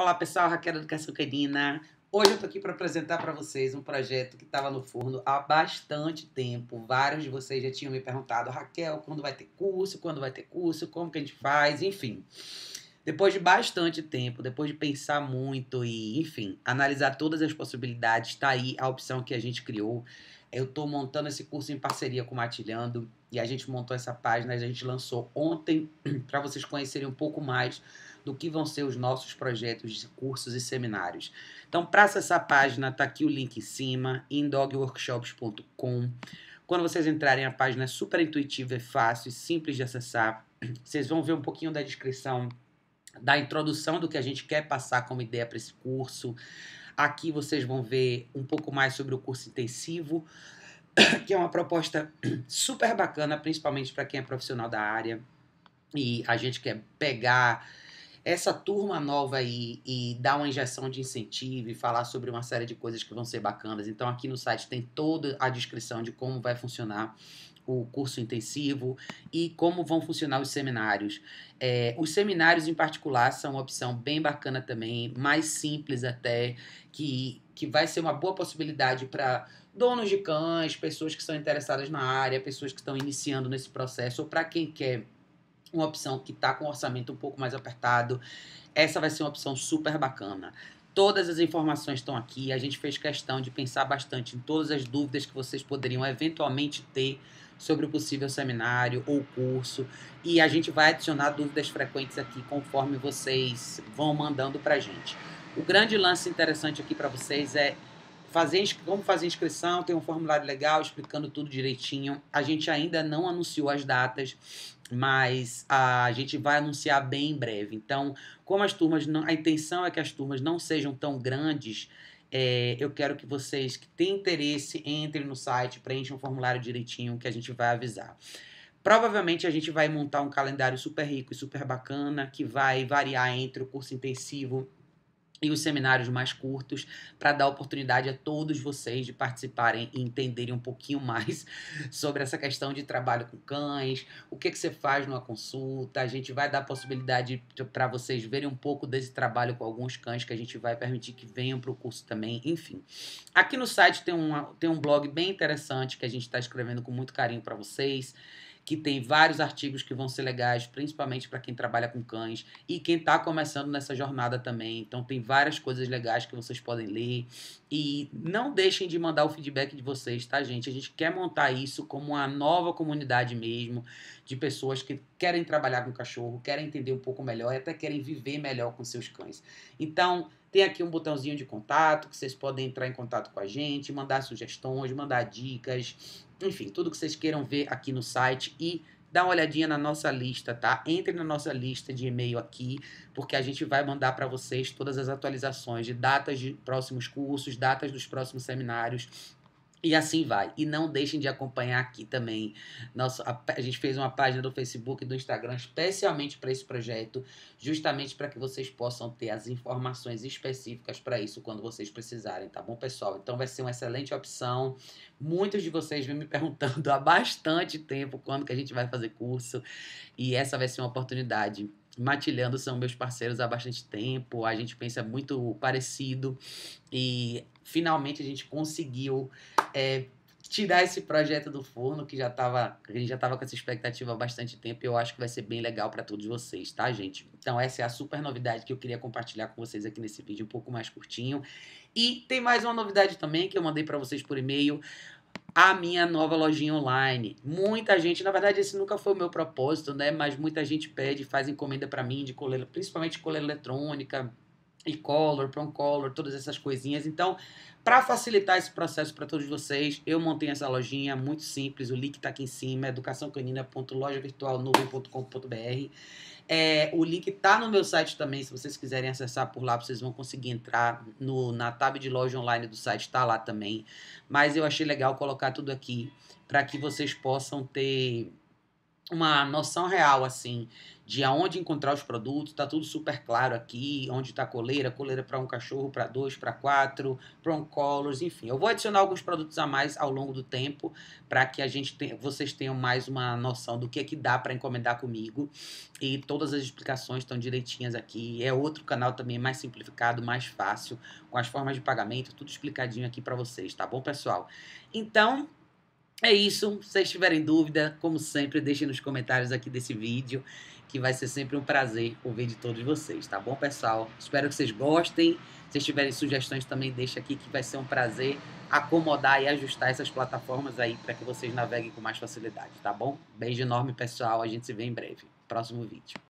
Olá pessoal, Raquel Educação Canina. Hoje eu tô aqui para apresentar para vocês um projeto que estava no forno há bastante tempo. Vários de vocês já tinham me perguntado, Raquel, quando vai ter curso? Quando vai ter curso? Como que a gente faz? Enfim. Depois de bastante tempo, depois de pensar muito e, enfim, analisar todas as possibilidades, está aí a opção que a gente criou. Eu estou montando esse curso em parceria com o Matilhando e a gente montou essa página, a gente lançou ontem para vocês conhecerem um pouco mais do que vão ser os nossos projetos de cursos e seminários. Então, para acessar a página, está aqui o link em cima, indogworkshops.com. Quando vocês entrarem, a página é super intuitiva, é fácil e simples de acessar. Vocês vão ver um pouquinho da descrição, da introdução do que a gente quer passar como ideia para esse curso. Aqui vocês vão ver um pouco mais sobre o curso intensivo, que é uma proposta super bacana, principalmente para quem é profissional da área e a gente quer pegar essa turma nova aí e dar uma injeção de incentivo e falar sobre uma série de coisas que vão ser bacanas. Então, aqui no site tem toda a descrição de como vai funcionar o curso intensivo e como vão funcionar os seminários. É, os seminários, em particular, são uma opção bem bacana também, mais simples até, que, que vai ser uma boa possibilidade para donos de cães, pessoas que são interessadas na área, pessoas que estão iniciando nesse processo, ou para quem quer uma opção que está com orçamento um pouco mais apertado, essa vai ser uma opção super bacana. Todas as informações estão aqui. A gente fez questão de pensar bastante em todas as dúvidas que vocês poderiam eventualmente ter sobre o possível seminário ou curso. E a gente vai adicionar dúvidas frequentes aqui conforme vocês vão mandando para a gente. O grande lance interessante aqui para vocês é fazer, como fazer inscrição, tem um formulário legal explicando tudo direitinho. A gente ainda não anunciou as datas, mas a gente vai anunciar bem em breve. Então, como as turmas não, a intenção é que as turmas não sejam tão grandes, é, eu quero que vocês que têm interesse entrem no site, preencham o formulário direitinho que a gente vai avisar. Provavelmente a gente vai montar um calendário super rico e super bacana que vai variar entre o curso intensivo e os seminários mais curtos para dar oportunidade a todos vocês de participarem e entenderem um pouquinho mais sobre essa questão de trabalho com cães, o que, que você faz numa consulta. A gente vai dar possibilidade para vocês verem um pouco desse trabalho com alguns cães que a gente vai permitir que venham para o curso também, enfim. Aqui no site tem, uma, tem um blog bem interessante que a gente está escrevendo com muito carinho para vocês que tem vários artigos que vão ser legais, principalmente para quem trabalha com cães e quem está começando nessa jornada também. Então tem várias coisas legais que vocês podem ler e não deixem de mandar o feedback de vocês, tá, gente? A gente quer montar isso como uma nova comunidade mesmo de pessoas que querem trabalhar com cachorro, querem entender um pouco melhor e até querem viver melhor com seus cães. Então, tem aqui um botãozinho de contato que vocês podem entrar em contato com a gente, mandar sugestões, mandar dicas, enfim, tudo que vocês queiram ver aqui no site e dá uma olhadinha na nossa lista, tá? Entre na nossa lista de e-mail aqui, porque a gente vai mandar para vocês todas as atualizações de datas de próximos cursos, datas dos próximos seminários, e assim vai. E não deixem de acompanhar aqui também. Nossa, a, a gente fez uma página do Facebook e do Instagram especialmente para esse projeto, justamente para que vocês possam ter as informações específicas para isso quando vocês precisarem, tá bom, pessoal? Então vai ser uma excelente opção. Muitos de vocês vêm me perguntando há bastante tempo quando que a gente vai fazer curso. E essa vai ser uma oportunidade Matilhando são meus parceiros há bastante tempo, a gente pensa muito parecido e finalmente a gente conseguiu é, tirar esse projeto do forno que já estava a gente já estava com essa expectativa há bastante tempo e eu acho que vai ser bem legal para todos vocês, tá, gente? Então essa é a super novidade que eu queria compartilhar com vocês aqui nesse vídeo um pouco mais curtinho. E tem mais uma novidade também que eu mandei para vocês por e-mail a minha nova lojinha online. Muita gente, na verdade, esse nunca foi o meu propósito, né? Mas muita gente pede, faz encomenda para mim de coleira, principalmente coleira eletrônica, e color, prom color, todas essas coisinhas. Então, para facilitar esse processo para todos vocês, eu montei essa lojinha muito simples. O link está aqui em cima, educaçãocanina.lojavirtualnuvem.com.br. É, o link está no meu site também. Se vocês quiserem acessar por lá, vocês vão conseguir entrar no, na tab de loja online do site. Está lá também. Mas eu achei legal colocar tudo aqui para que vocês possam ter uma noção real assim de aonde encontrar os produtos, tá tudo super claro aqui, onde tá a coleira, coleira para um cachorro, para dois, para quatro, um collars, enfim. Eu vou adicionar alguns produtos a mais ao longo do tempo para que a gente vocês tenham mais uma noção do que é que dá para encomendar comigo e todas as explicações estão direitinhas aqui. É outro canal também mais simplificado, mais fácil, com as formas de pagamento, tudo explicadinho aqui para vocês, tá bom, pessoal? Então, é isso. Se vocês tiverem dúvida, como sempre, deixem nos comentários aqui desse vídeo, que vai ser sempre um prazer ouvir de todos vocês, tá bom, pessoal? Espero que vocês gostem. Se vocês tiverem sugestões também, deixa aqui que vai ser um prazer acomodar e ajustar essas plataformas aí para que vocês naveguem com mais facilidade, tá bom? Beijo enorme, pessoal. A gente se vê em breve. Próximo vídeo.